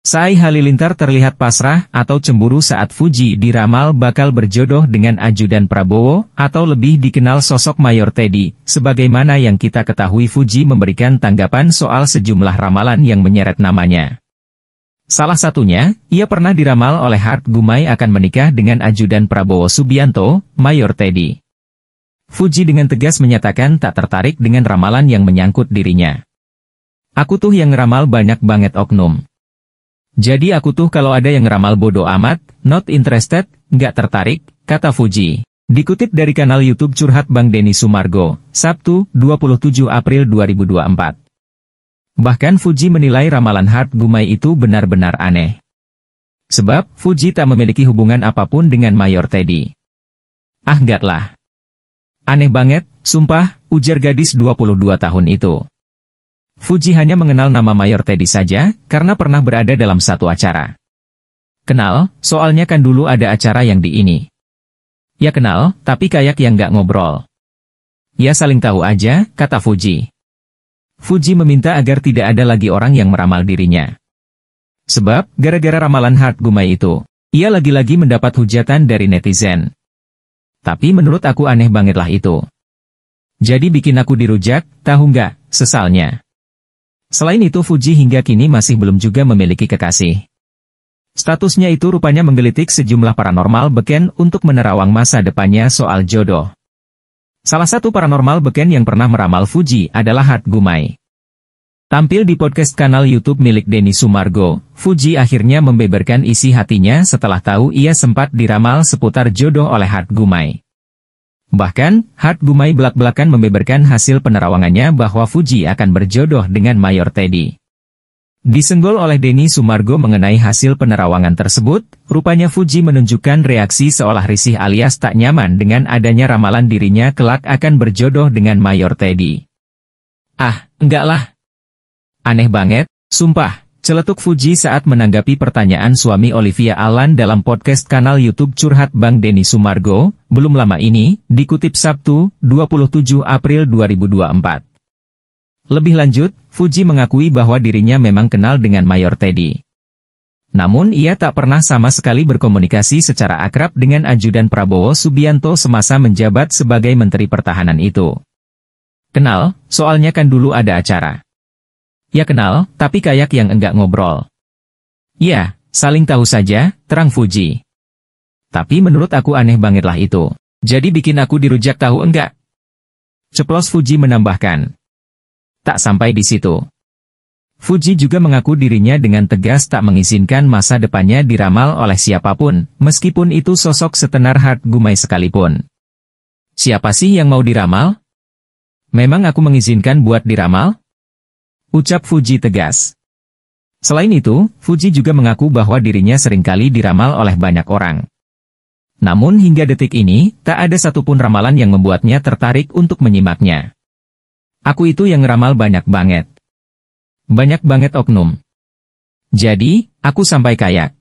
Sai Halilintar terlihat pasrah atau cemburu saat Fuji diramal bakal berjodoh dengan ajudan Prabowo, atau lebih dikenal sosok Mayor Teddy, sebagaimana yang kita ketahui Fuji memberikan tanggapan soal sejumlah ramalan yang menyeret namanya. Salah satunya, ia pernah diramal oleh Hart Gumai akan menikah dengan ajudan Prabowo Subianto, Mayor Teddy. Fuji dengan tegas menyatakan tak tertarik dengan ramalan yang menyangkut dirinya. Aku tuh yang ramal banyak banget oknum. Jadi aku tuh kalau ada yang ramal bodoh amat, not interested, nggak tertarik, kata Fuji. Dikutip dari kanal YouTube Curhat Bang Deni Sumargo, Sabtu, 27 April 2024. Bahkan Fuji menilai ramalan Hart Gumai itu benar-benar aneh. Sebab, Fuji tak memiliki hubungan apapun dengan Mayor Teddy. Ah gak lah. Aneh banget, sumpah, ujar gadis 22 tahun itu. Fuji hanya mengenal nama Mayor Teddy saja, karena pernah berada dalam satu acara. Kenal, soalnya kan dulu ada acara yang di ini. Ya kenal, tapi kayak yang gak ngobrol. Ya saling tahu aja, kata Fuji. Fuji meminta agar tidak ada lagi orang yang meramal dirinya. Sebab, gara-gara ramalan Hart Gumai itu, ia lagi-lagi mendapat hujatan dari netizen. Tapi menurut aku aneh banget lah itu. Jadi bikin aku dirujak, tahu nggak, sesalnya. Selain itu Fuji hingga kini masih belum juga memiliki kekasih. Statusnya itu rupanya menggelitik sejumlah paranormal beken untuk menerawang masa depannya soal jodoh. Salah satu paranormal beken yang pernah meramal Fuji adalah Hat Gumai. Tampil di podcast kanal YouTube milik Denny Sumargo, Fuji akhirnya membeberkan isi hatinya setelah tahu ia sempat diramal seputar jodoh oleh Hat Gumai. Bahkan, Hart Bumai belak-belakan membeberkan hasil penerawangannya bahwa Fuji akan berjodoh dengan Mayor Teddy. Disenggol oleh Denny Sumargo mengenai hasil penerawangan tersebut, rupanya Fuji menunjukkan reaksi seolah risih alias tak nyaman dengan adanya ramalan dirinya kelak akan berjodoh dengan Mayor Teddy. Ah, enggak lah. Aneh banget, sumpah. Celetuk Fuji saat menanggapi pertanyaan suami Olivia Allan dalam podcast kanal YouTube Curhat Bang Deni Sumargo, belum lama ini, dikutip Sabtu, 27 April 2024. Lebih lanjut, Fuji mengakui bahwa dirinya memang kenal dengan Mayor Teddy. Namun ia tak pernah sama sekali berkomunikasi secara akrab dengan ajudan Prabowo Subianto semasa menjabat sebagai Menteri Pertahanan itu. Kenal, soalnya kan dulu ada acara. Ya kenal, tapi kayak yang enggak ngobrol. Ya, saling tahu saja, terang Fuji. Tapi menurut aku aneh banget lah itu. Jadi bikin aku dirujak tahu enggak? Ceplos Fuji menambahkan. Tak sampai di situ. Fuji juga mengaku dirinya dengan tegas tak mengizinkan masa depannya diramal oleh siapapun, meskipun itu sosok setenar Hart Gumai sekalipun. Siapa sih yang mau diramal? Memang aku mengizinkan buat diramal? ucap Fuji tegas. Selain itu, Fuji juga mengaku bahwa dirinya seringkali diramal oleh banyak orang. Namun hingga detik ini, tak ada satupun ramalan yang membuatnya tertarik untuk menyimaknya. Aku itu yang ramal banyak banget. Banyak banget oknum. Jadi, aku sampai kayak.